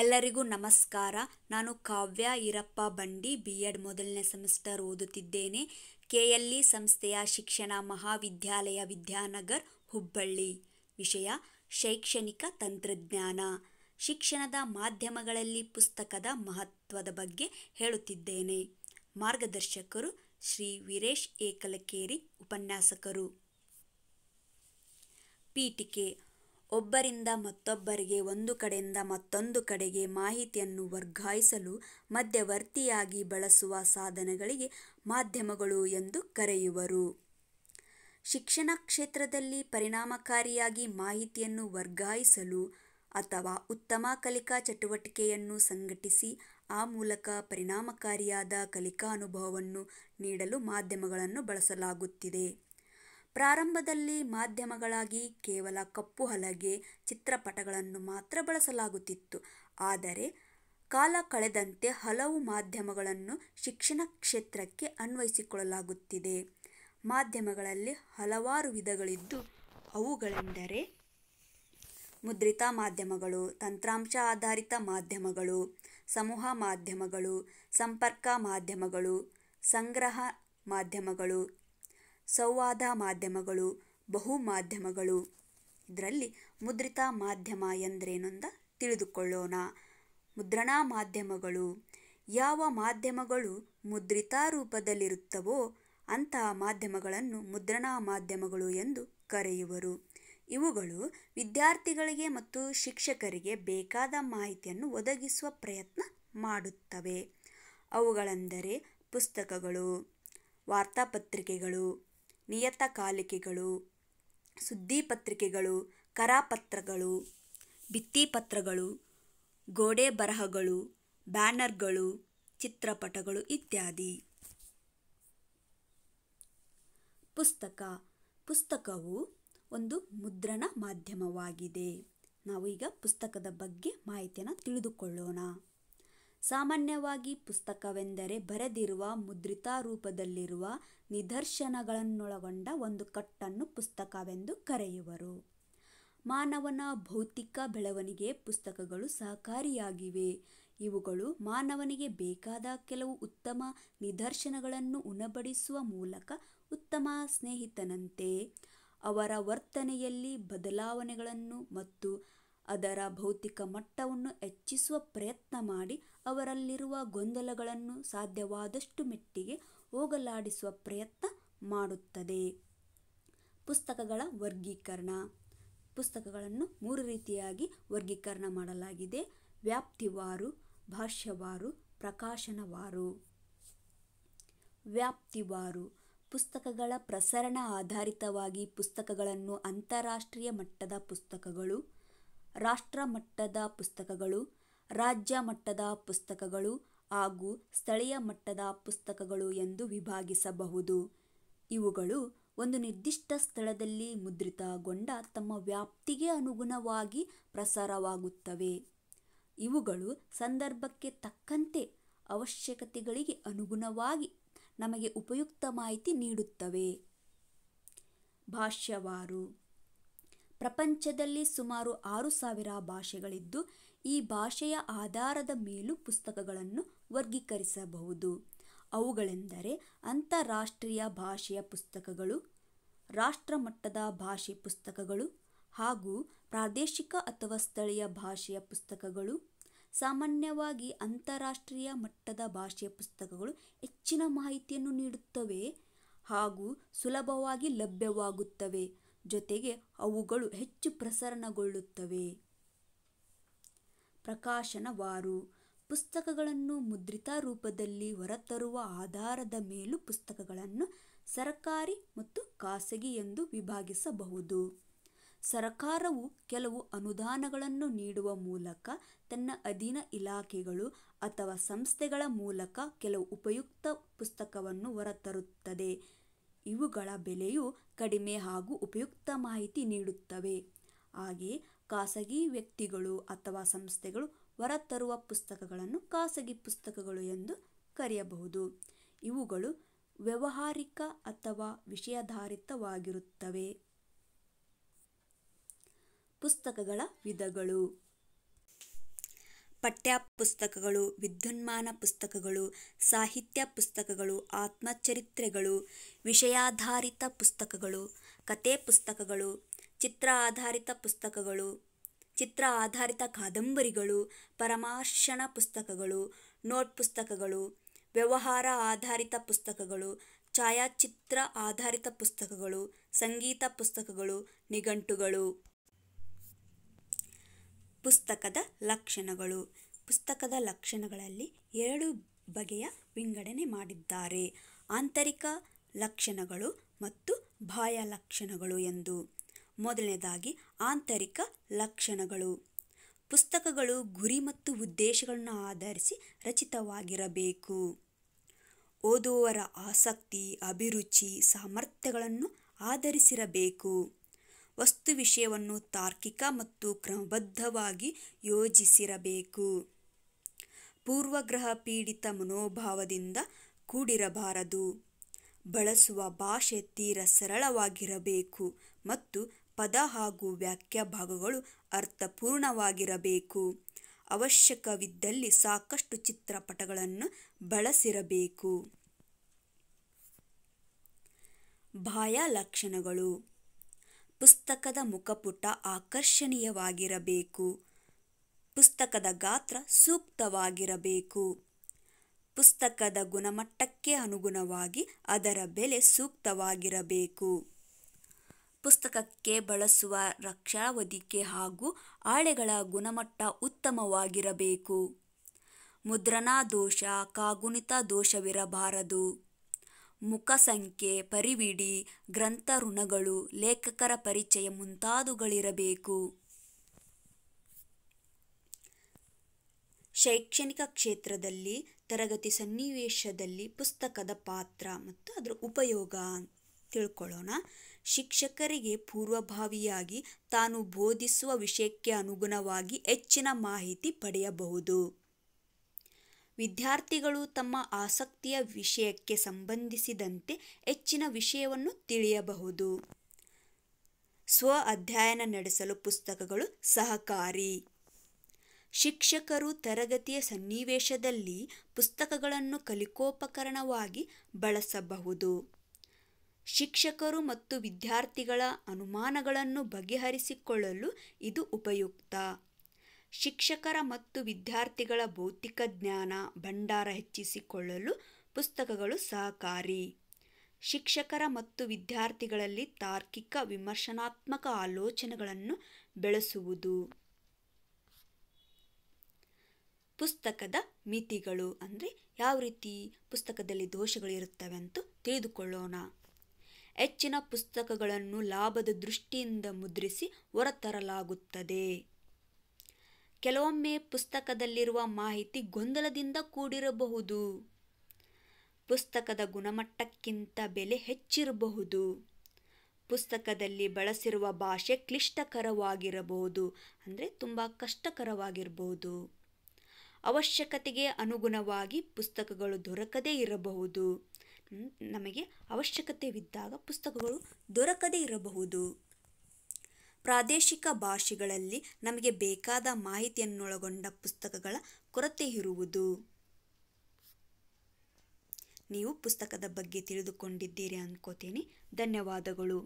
ಎಲ್ಲರಿಗೂ ನಮಸ್ಕಾರ ನಾನು ಕಾವ್ಯ ಈರಪ್ಪ ಬಂಡಿ ಬಿ ಎಡ್ ಮೊದಲನೇ ಸೆಮಿಸ್ಟರ್ ಓದುತ್ತಿದ್ದೇನೆ ಕೆ ಎಲ್ ಸಂಸ್ಥೆಯ ಶಿಕ್ಷಣ ಮಹಾವಿದ್ಯಾಲಯ ವಿದ್ಯಾನಗರ್ ಹುಬ್ಬಳ್ಳಿ ವಿಷಯ ಶೈಕ್ಷಣಿಕ ತಂತ್ರಜ್ಞಾನ ಶಿಕ್ಷಣದ ಮಾಧ್ಯಮಗಳಲ್ಲಿ ಪುಸ್ತಕದ ಮಹತ್ವದ ಬಗ್ಗೆ ಹೇಳುತ್ತಿದ್ದೇನೆ ಮಾರ್ಗದರ್ಶಕರು ಶ್ರೀ ವೀರೇಶ್ ಏಕಲಕೇರಿ ಉಪನ್ಯಾಸಕರು ಪೀಠಿಕೆ ಒಬ್ಬರಿಂದ ಮತ್ತೊಬ್ಬರಿಗೆ ಒಂದು ಕಡೆಯಿಂದ ಮತ್ತೊಂದು ಕಡೆಗೆ ಮಾಹಿತಿಯನ್ನು ವರ್ಗಾಯಿಸಲು ಮಧ್ಯವರ್ತಿಯಾಗಿ ಬಳಸುವ ಸಾಧನಗಳಿಗೆ ಮಾಧ್ಯಮಗಳು ಎಂದು ಕರೆಯುವರು ಶಿಕ್ಷಣ ಕ್ಷೇತ್ರದಲ್ಲಿ ಪರಿಣಾಮಕಾರಿಯಾಗಿ ಮಾಹಿತಿಯನ್ನು ವರ್ಗಾಯಿಸಲು ಅಥವಾ ಉತ್ತಮ ಕಲಿಕಾ ಚಟುವಟಿಕೆಯನ್ನು ಸಂಘಟಿಸಿ ಆ ಮೂಲಕ ಪರಿಣಾಮಕಾರಿಯಾದ ಕಲಿಕಾ ಅನುಭವವನ್ನು ನೀಡಲು ಮಾಧ್ಯಮಗಳನ್ನು ಬಳಸಲಾಗುತ್ತಿದೆ ಪ್ರಾರಂಭದಲ್ಲಿ ಮಾಧ್ಯಮಗಳಾಗಿ ಕೇವಲ ಕಪ್ಪು ಹಲಗೆ ಚಿತ್ರಪಟಗಳನ್ನು ಮಾತ್ರ ಬಳಸಲಾಗುತ್ತಿತ್ತು ಆದರೆ ಕಾಲ ಕಳೆದಂತೆ ಹಲವು ಮಾಧ್ಯಮಗಳನ್ನು ಶಿಕ್ಷಣ ಕ್ಷೇತ್ರಕ್ಕೆ ಅನ್ವಯಿಸಿಕೊಳ್ಳಲಾಗುತ್ತಿದೆ ಮಾಧ್ಯಮಗಳಲ್ಲಿ ಹಲವಾರು ವಿಧಗಳಿದ್ದು ಅವುಗಳೆಂದರೆ ಮುದ್ರಿತ ಮಾಧ್ಯಮಗಳು ತಂತ್ರಾಂಶ ಆಧಾರಿತ ಮಾಧ್ಯಮಗಳು ಸಮೂಹ ಮಾಧ್ಯಮಗಳು ಸಂಪರ್ಕ ಮಾಧ್ಯಮಗಳು ಸಂಗ್ರಹ ಮಾಧ್ಯಮಗಳು ಸಂವಾದ ಮಾಧ್ಯಮಗಳು ಬಹು ಮಾಧ್ಯಮಗಳು ಇದರಲ್ಲಿ ಮುದ್ರಿತ ಮಾಧ್ಯಮ ಎಂದರೇನೊಂದ ತಿಳಿದುಕೊಳ್ಳೋಣ ಮುದ್ರಣ ಮಾಧ್ಯಮಗಳು ಯಾವ ಮಾಧ್ಯಮಗಳು ಮುದ್ರಿತ ರೂಪದಲ್ಲಿರುತ್ತವೋ ಅಂತಹ ಮಾಧ್ಯಮಗಳನ್ನು ಮುದ್ರಣ ಮಾಧ್ಯಮಗಳು ಎಂದು ಕರೆಯುವರು ಇವುಗಳು ವಿದ್ಯಾರ್ಥಿಗಳಿಗೆ ಮತ್ತು ಶಿಕ್ಷಕರಿಗೆ ಬೇಕಾದ ಮಾಹಿತಿಯನ್ನು ಒದಗಿಸುವ ಪ್ರಯತ್ನ ಮಾಡುತ್ತವೆ ಅವುಗಳೆಂದರೆ ಪುಸ್ತಕಗಳು ವಾರ್ತಾಪತ್ರಿಕೆಗಳು ನಿಯತಕಾಲಿಕೆಗಳು ಸುದ್ದಿಪತ್ರಿಕೆಗಳು ಕರಪತ್ರಗಳು ಭಿತ್ತಿಪತ್ರಗಳು ಗೋಡೆ ಬರಹಗಳು ಬ್ಯಾನರ್ಗಳು ಚಿತ್ರಪಟಗಳು ಇತ್ಯಾದಿ ಪುಸ್ತಕ ಪುಸ್ತಕವು ಒಂದು ಮುದ್ರಣ ಮಾಧ್ಯಮವಾಗಿದೆ ನಾವು ಈಗ ಪುಸ್ತಕದ ಬಗ್ಗೆ ಮಾಹಿತಿಯನ್ನು ತಿಳಿದುಕೊಳ್ಳೋಣ ಸಾಮಾನ್ಯವಾಗಿ ಪುಸ್ತಕವೆಂದರೆ ಬರೆದಿರುವ ಮುದ್ರಿತ ರೂಪದಲ್ಲಿರುವ ನಿದರ್ಶನಗಳನ್ನೊಳಗೊಂಡ ಒಂದು ಕಟ್ಟನ್ನು ಪುಸ್ತಕವೆಂದು ಕರೆಯುವರು ಮಾನವನ ಭೌತಿಕ ಬೆಳವಣಿಗೆ ಪುಸ್ತಕಗಳು ಸಹಕಾರಿಯಾಗಿವೆ ಇವುಗಳು ಮಾನವನಿಗೆ ಬೇಕಾದ ಕೆಲವು ಉತ್ತಮ ನಿದರ್ಶನಗಳನ್ನು ಉಣಬಡಿಸುವ ಮೂಲಕ ಉತ್ತಮ ಸ್ನೇಹಿತನಂತೆ ಅವರ ವರ್ತನೆಯಲ್ಲಿ ಬದಲಾವಣೆಗಳನ್ನು ಮತ್ತು ಅದರ ಭೌತಿಕ ಮಟ್ಟವನ್ನು ಹೆಚ್ಚಿಸುವ ಪ್ರಯತ್ನ ಮಾಡಿ ಅವರಲ್ಲಿರುವ ಗೊಂದಲಗಳನ್ನು ಸಾಧ್ಯವಾದಷ್ಟು ಮೆಟ್ಟಿಗೆ ಹೋಗಲಾಡಿಸುವ ಪ್ರಯತ್ನ ಮಾಡುತ್ತದೆ ಪುಸ್ತಕಗಳ ವರ್ಗೀಕರಣ ಪುಸ್ತಕಗಳನ್ನು ಮೂರು ರೀತಿಯಾಗಿ ವರ್ಗೀಕರಣ ಮಾಡಲಾಗಿದೆ ವ್ಯಾಪ್ತಿವಾರು ಭಾಷ್ಯವಾರು ಪ್ರಕಾಶನವಾರು ವ್ಯಾಪ್ತಿವಾರು ಪುಸ್ತಕಗಳ ಪ್ರಸರಣ ಆಧಾರಿತವಾಗಿ ಪುಸ್ತಕಗಳನ್ನು ಅಂತಾರಾಷ್ಟ್ರೀಯ ಮಟ್ಟದ ಪುಸ್ತಕಗಳು ರಾಷ್ಟ್ರ ಮಟ್ಟದ ಪುಸ್ತಕಗಳು ರಾಜ್ಯ ಮಟ್ಟದ ಪುಸ್ತಕಗಳು ಹಾಗೂ ಸ್ಥಳೀಯ ಮಟ್ಟದ ಪುಸ್ತಕಗಳು ಎಂದು ವಿಭಾಗಿಸಬಹುದು ಇವುಗಳು ಒಂದು ನಿರ್ದಿಷ್ಟ ಸ್ಥಳದಲ್ಲಿ ಮುದ್ರಿತಗೊಂಡ ತಮ್ಮ ವ್ಯಾಪ್ತಿಗೆ ಅನುಗುಣವಾಗಿ ಪ್ರಸಾರವಾಗುತ್ತವೆ ಇವುಗಳು ಸಂದರ್ಭಕ್ಕೆ ತಕ್ಕಂತೆ ಅವಶ್ಯಕತೆಗಳಿಗೆ ಅನುಗುಣವಾಗಿ ನಮಗೆ ಉಪಯುಕ್ತ ಮಾಹಿತಿ ನೀಡುತ್ತವೆ ಭಾಷ್ಯವಾರು ಪ್ರಪಂಚದಲ್ಲಿ ಸುಮಾರು ಆರು ಸಾವಿರ ಭಾಷೆಗಳಿದ್ದು ಈ ಭಾಷೆಯ ಆಧಾರದ ಮೇಲೂ ಪುಸ್ತಕಗಳನ್ನು ವರ್ಗೀಕರಿಸಬಹುದು ಅವುಗಳೆಂದರೆ ಅಂತಾರಾಷ್ಟ್ರೀಯ ಭಾಷೆಯ ಪುಸ್ತಕಗಳು ರಾಷ್ಟ್ರಮಟ್ಟದ ಭಾಷೆ ಪುಸ್ತಕಗಳು ಹಾಗೂ ಪ್ರಾದೇಶಿಕ ಅಥವಾ ಸ್ಥಳೀಯ ಭಾಷೆಯ ಪುಸ್ತಕಗಳು ಸಾಮಾನ್ಯವಾಗಿ ಅಂತಾರಾಷ್ಟ್ರೀಯ ಮಟ್ಟದ ಭಾಷೆಯ ಪುಸ್ತಕಗಳು ಹೆಚ್ಚಿನ ಮಾಹಿತಿಯನ್ನು ನೀಡುತ್ತವೆ ಹಾಗೂ ಸುಲಭವಾಗಿ ಲಭ್ಯವಾಗುತ್ತವೆ ಜೊತೆಗೆ ಅವುಗಳು ಹೆಚ್ಚು ಪ್ರಸರಣಗೊಳ್ಳುತ್ತವೆ ಪ್ರಕಾಶನವಾರು ಪುಸ್ತಕಗಳನ್ನು ಮುದ್ರಿತ ರೂಪದಲ್ಲಿ ಹೊರತರುವ ಆಧಾರದ ಮೇಲೂ ಪುಸ್ತಕಗಳನ್ನು ಸರಕಾರಿ ಮತ್ತು ಖಾಸಗಿ ಎಂದು ವಿಭಾಗಿಸಬಹುದು ಸರಕಾರವು ಕೆಲವು ಅನುದಾನಗಳನ್ನು ನೀಡುವ ಮೂಲಕ ತನ್ನ ಅಧೀನ ಇಲಾಖೆಗಳು ಅಥವಾ ಸಂಸ್ಥೆಗಳ ಮೂಲಕ ಕೆಲವು ಉಪಯುಕ್ತ ಪುಸ್ತಕವನ್ನು ಹೊರತರುತ್ತದೆ ಇವುಗಳ ಬೆಲೆಯು ಕಡಿಮೆ ಹಾಗೂ ಉಪಯುಕ್ತ ಮಾಹಿತಿ ನೀಡುತ್ತವೆ ಹಾಗೆಯೇ ಖಾಸಗಿ ವ್ಯಕ್ತಿಗಳು ಅಥವಾ ಸಂಸ್ಥೆಗಳು ಹೊರತರುವ ಪುಸ್ತಕಗಳನ್ನು ಖಾಸಗಿ ಪುಸ್ತಕಗಳು ಎಂದು ಕರೆಯಬಹುದು ಇವುಗಳು ವ್ಯವಹಾರಿಕ ಅಥವಾ ವಿಷಯಾಧಾರಿತವಾಗಿರುತ್ತವೆ ಪುಸ್ತಕಗಳ ವಿಧಗಳು ಪಠ್ಯ ಪುಸ್ತಕಗಳು ವಿದ್ಯುನ್ಮಾನ ಪುಸ್ತಕಗಳು ಸಾಹಿತ್ಯ ಪುಸ್ತಕಗಳು ಆತ್ಮಚರಿತ್ರೆಗಳು ವಿಷಯಾಧಾರಿತ ಪುಸ್ತಕಗಳು ಕತೆ ಪುಸ್ತಕಗಳು ಚಿತ್ರ ಆಧಾರಿತ ಪುಸ್ತಕಗಳು ಚಿತ್ರ ಆಧಾರಿತ ಕಾದಂಬರಿಗಳು ಪರಾಮರ್ಶನ ಪುಸ್ತಕಗಳು ನೋಟ್ ಪುಸ್ತಕಗಳು ವ್ಯವಹಾರ ಆಧಾರಿತ ಪುಸ್ತಕಗಳು ಛಾಯಾಚಿತ್ರ ಆಧಾರಿತ ಪುಸ್ತಕಗಳು ಸಂಗೀತ ಪುಸ್ತಕಗಳು ನಿಘಂಟುಗಳು ಪುಸ್ತಕದ ಲಕ್ಷಣಗಳು ಪುಸ್ತಕದ ಲಕ್ಷಣಗಳಲ್ಲಿ ಎರಡು ಬಗೆಯ ವಿಂಗಡಣೆ ಮಾಡಿದ್ದಾರೆ ಆಂತರಿಕ ಲಕ್ಷಣಗಳು ಮತ್ತು ಬಾಹ್ಯ ಲಕ್ಷಣಗಳು ಎಂದು ಮೊದಲನೇದಾಗಿ ಆಂತರಿಕ ಲಕ್ಷಣಗಳು ಪುಸ್ತಕಗಳು ಗುರಿ ಮತ್ತು ಉದ್ದೇಶಗಳನ್ನು ಆಧರಿಸಿ ರಚಿತವಾಗಿರಬೇಕು ಓದುವವರ ಆಸಕ್ತಿ ಅಭಿರುಚಿ ಸಾಮರ್ಥ್ಯಗಳನ್ನು ಆಧರಿಸಿರಬೇಕು ವಸ್ತು ವಿಷಯವನ್ನು ತಾರ್ಕಿಕ ಮತ್ತು ಕ್ರಮಬದ್ಧವಾಗಿ ಯೋಜಿಸಿರಬೇಕು ಪೂರ್ವಗ್ರಹ ಪೀಡಿತ ಮನೋಭಾವದಿಂದ ಕೂಡಿರಬಾರದು ಬಳಸುವ ಭಾಷೆ ತೀರ ಸರಳವಾಗಿರಬೇಕು ಮತ್ತು ಪದ ಹಾಗೂ ವ್ಯಾಖ್ಯಾಭಾಗಗಳು ಭಾಗಗಳು ಅರ್ಥಪೂರ್ಣವಾಗಿರಬೇಕು ಅವಶ್ಯಕವಿದ್ದಲ್ಲಿ ಸಾಕಷ್ಟು ಚಿತ್ರಪಟಗಳನ್ನು ಬಳಸಿರಬೇಕು ಬಾಯ ಲಕ್ಷಣಗಳು ಪುಸ್ತಕದ ಮುಖಪುಟ ಆಕರ್ಷಣೀಯವಾಗಿರಬೇಕು ಪುಸ್ತಕದ ಗಾತ್ರ ಸೂಕ್ತವಾಗಿರಬೇಕು ಪುಸ್ತಕದ ಗುಣಮಟ್ಟಕ್ಕೆ ಅನುಗುಣವಾಗಿ ಅದರ ಬೆಲೆ ಸೂಕ್ತವಾಗಿರಬೇಕು ಪುಸ್ತಕಕ್ಕೆ ಬಳಸುವ ರಕ್ಷಾವಧಿಕೆ ಹಾಗೂ ಆಳೆಗಳ ಗುಣಮಟ್ಟ ಉತ್ತಮವಾಗಿರಬೇಕು ಮುದ್ರಣಾ ದೋಷ ಕಾಗುಣಿತ ದೋಷವಿರಬಾರದು ಸಂಖ್ಯೆ ಪರಿವಿಡಿ ಗ್ರಂಥ ಋಣಗಳು ಲೇಖಕರ ಪರಿಚಯ ಮುಂತಾದವುಗಳಿರಬೇಕು ಶೈಕ್ಷಣಿಕ ಕ್ಷೇತ್ರದಲ್ಲಿ ತರಗತಿ ಸನ್ನಿವೇಶದಲ್ಲಿ ಪುಸ್ತಕದ ಪಾತ್ರ ಮತ್ತು ಅದರ ಉಪಯೋಗ ತಿಳ್ಕೊಳ್ಳೋಣ ಶಿಕ್ಷಕರಿಗೆ ಪೂರ್ವಭಾವಿಯಾಗಿ ತಾನು ಬೋಧಿಸುವ ವಿಷಯಕ್ಕೆ ಅನುಗುಣವಾಗಿ ಹೆಚ್ಚಿನ ಮಾಹಿತಿ ಪಡೆಯಬಹುದು ವಿದ್ಯಾರ್ಥಿಗಳು ತಮ್ಮ ಆಸಕ್ತಿಯ ವಿಷಯಕ್ಕೆ ಸಂಬಂಧಿಸಿದಂತೆ ಹೆಚ್ಚಿನ ವಿಷಯವನ್ನು ತಿಳಿಯಬಹುದು ಸ್ವ ಅಧ್ಯಯನ ನಡೆಸಲು ಪುಸ್ತಕಗಳು ಸಹಕಾರಿ ಶಿಕ್ಷಕರು ತರಗತಿಯ ಸನ್ನಿವೇಶದಲ್ಲಿ ಪುಸ್ತಕಗಳನ್ನು ಕಲಿಕೋಪಕರಣವಾಗಿ ಬಳಸಬಹುದು ಶಿಕ್ಷಕರು ಮತ್ತು ವಿದ್ಯಾರ್ಥಿಗಳ ಅನುಮಾನಗಳನ್ನು ಬಗೆಹರಿಸಿಕೊಳ್ಳಲು ಇದು ಉಪಯುಕ್ತ ಶಿಕ್ಷಕರ ಮತ್ತು ವಿದ್ಯಾರ್ಥಿಗಳ ಭೌತಿಕ ಜ್ಞಾನ ಭಂಡಾರ ಹೆಚ್ಚಿಸಿಕೊಳ್ಳಲು ಪುಸ್ತಕಗಳು ಸಹಕಾರಿ ಶಿಕ್ಷಕರ ಮತ್ತು ವಿದ್ಯಾರ್ಥಿಗಳಲ್ಲಿ ತಾರ್ಕಿಕ ವಿಮರ್ಶನಾತ್ಮಕ ಆಲೋಚನೆಗಳನ್ನು ಬೆಳೆಸುವುದು ಪುಸ್ತಕದ ಮಿತಿಗಳು ಅಂದರೆ ಯಾವ ರೀತಿ ಪುಸ್ತಕದಲ್ಲಿ ಇರುತ್ತವೆ ಅಂತ ತಿಳಿದುಕೊಳ್ಳೋಣ ಹೆಚ್ಚಿನ ಪುಸ್ತಕಗಳನ್ನು ಲಾಭದ ದೃಷ್ಟಿಯಿಂದ ಮುದ್ರಿಸಿ ಹೊರತರಲಾಗುತ್ತದೆ ಕೆಲವೊಮ್ಮೆ ಪುಸ್ತಕದಲ್ಲಿರುವ ಮಾಹಿತಿ ಗೊಂದಲದಿಂದ ಕೂಡಿರಬಹುದು ಪುಸ್ತಕದ ಗುಣಮಟ್ಟಕ್ಕಿಂತ ಬೆಲೆ ಹೆಚ್ಚಿರಬಹುದು ಪುಸ್ತಕದಲ್ಲಿ ಬಳಸಿರುವ ಭಾಷೆ ಕ್ಲಿಷ್ಟಕರವಾಗಿರಬಹುದು ಅಂದರೆ ತುಂಬ ಕಷ್ಟಕರವಾಗಿರಬಹುದು ಅವಶ್ಯಕತೆಗೆ ಅನುಗುಣವಾಗಿ ಪುಸ್ತಕಗಳು ದೊರಕದೇ ಇರಬಹುದು ನಮಗೆ ಅವಶ್ಯಕತೆ ಅವಶ್ಯಕತೆವಿದ್ದಾಗ ಪುಸ್ತಕಗಳು ದೊರಕದೇ ಇರಬಹುದು ಪ್ರಾದೇಶಿಕ ಭಾಷೆಗಳಲ್ಲಿ ನಮಗೆ ಬೇಕಾದ ಮಾಹಿತಿಯನ್ನೊಳಗೊಂಡ ಪುಸ್ತಕಗಳ ಕೊರತೆ ಇರುವುದು ನೀವು ಪುಸ್ತಕದ ಬಗ್ಗೆ ತಿಳಿದುಕೊಂಡಿದ್ದೀರಿ ಅಂದ್ಕೋತೀನಿ ಧನ್ಯವಾದಗಳು